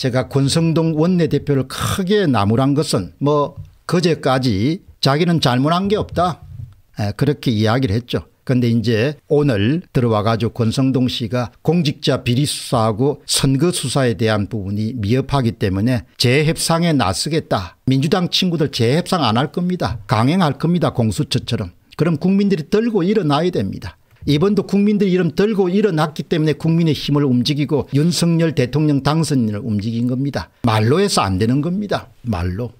제가 권성동 원내대표를 크게 나무란 것은 뭐 그제까지 자기는 잘못한 게 없다 그렇게 이야기를 했죠. 근데 이제 오늘 들어와 가지고 권성동 씨가 공직자 비리 수사하고 선거 수사에 대한 부분이 미흡하기 때문에 재협상에 나서겠다. 민주당 친구들 재협상 안 할 겁니다. 강행할 겁니다. 공수처처럼. 그럼 국민들이 들고 일어나야 됩니다. 이번도 국민들 이름 들고 일어났기 때문에 국민의 힘을 움직이고 윤석열 대통령 당선인을 움직인 겁니다. 말로 해서 안 되는 겁니다. 말로.